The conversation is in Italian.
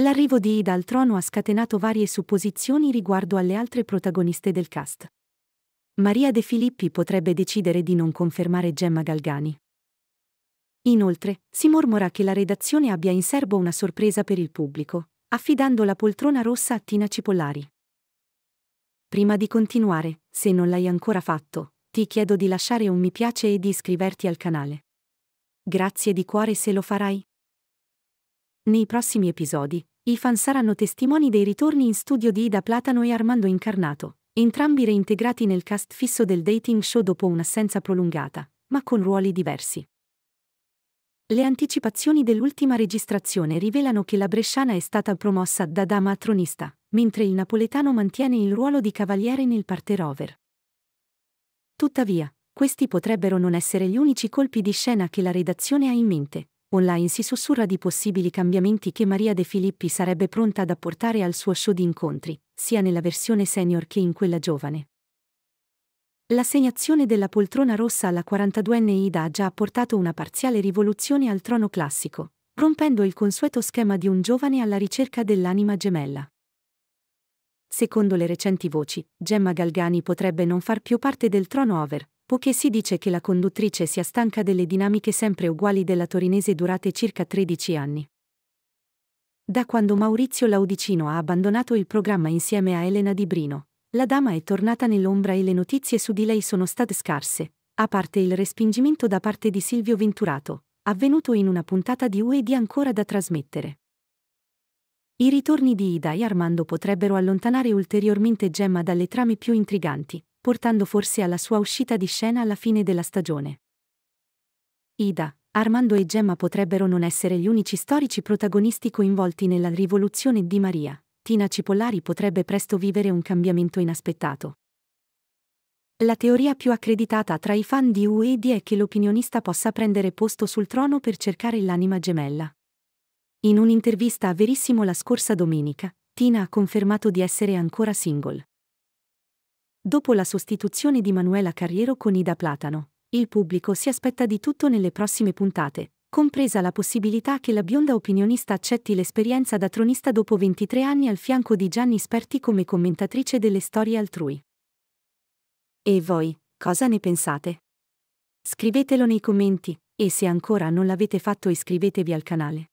L'arrivo di Ida al trono ha scatenato varie supposizioni riguardo alle altre protagoniste del cast. Maria De Filippi potrebbe decidere di non confermare Gemma Galgani. Inoltre, si mormora che la redazione abbia in serbo una sorpresa per il pubblico, affidando la poltrona rossa a Tina Cipollari. Prima di continuare, se non l'hai ancora fatto, ti chiedo di lasciare un mi piace e di iscriverti al canale. Grazie di cuore se lo farai. Nei prossimi episodi, i fan saranno testimoni dei ritorni in studio di Ida Platano e Armando Incarnato, entrambi reintegrati nel cast fisso del dating show dopo un'assenza prolungata, ma con ruoli diversi. Le anticipazioni dell'ultima registrazione rivelano che la Bresciana è stata promossa da dama a tronista, mentre il napoletano mantiene il ruolo di cavaliere nel parterover. Tuttavia, questi potrebbero non essere gli unici colpi di scena che la redazione ha in mente, online si sussurra di possibili cambiamenti che Maria De Filippi sarebbe pronta ad apportare al suo show di incontri, sia nella versione senior che in quella giovane. L'assegnazione della poltrona rossa alla 42enne Ida ha già apportato una parziale rivoluzione al trono classico, rompendo il consueto schema di un giovane alla ricerca dell'anima gemella. Secondo le recenti voci, Gemma Galgani potrebbe non far più parte del trono over, poiché si dice che la conduttrice sia stanca delle dinamiche sempre uguali della torinese durate circa 13 anni. Da quando Maurizio Laudicino ha abbandonato il programma insieme a Elena Di Brino, la dama è tornata nell'ombra e le notizie su di lei sono state scarse, a parte il respingimento da parte di Silvio Venturato, avvenuto in una puntata di UED ancora da trasmettere. I ritorni di Ida e Armando potrebbero allontanare ulteriormente Gemma dalle trame più intriganti, portando forse alla sua uscita di scena alla fine della stagione. Ida, Armando e Gemma potrebbero non essere gli unici storici protagonisti coinvolti nella rivoluzione di Maria. Tina Cipollari potrebbe presto vivere un cambiamento inaspettato. La teoria più accreditata tra i fan di Uedi è che l'opinionista possa prendere posto sul trono per cercare l'anima gemella. In un'intervista a Verissimo la scorsa domenica, Tina ha confermato di essere ancora single. Dopo la sostituzione di Manuela Carriero con Ida Platano, il pubblico si aspetta di tutto nelle prossime puntate, compresa la possibilità che la bionda opinionista accetti l'esperienza da tronista dopo 23 anni al fianco di Gianni Sperti come commentatrice delle storie altrui. E voi, cosa ne pensate? Scrivetelo nei commenti, e se ancora non l'avete fatto iscrivetevi al canale.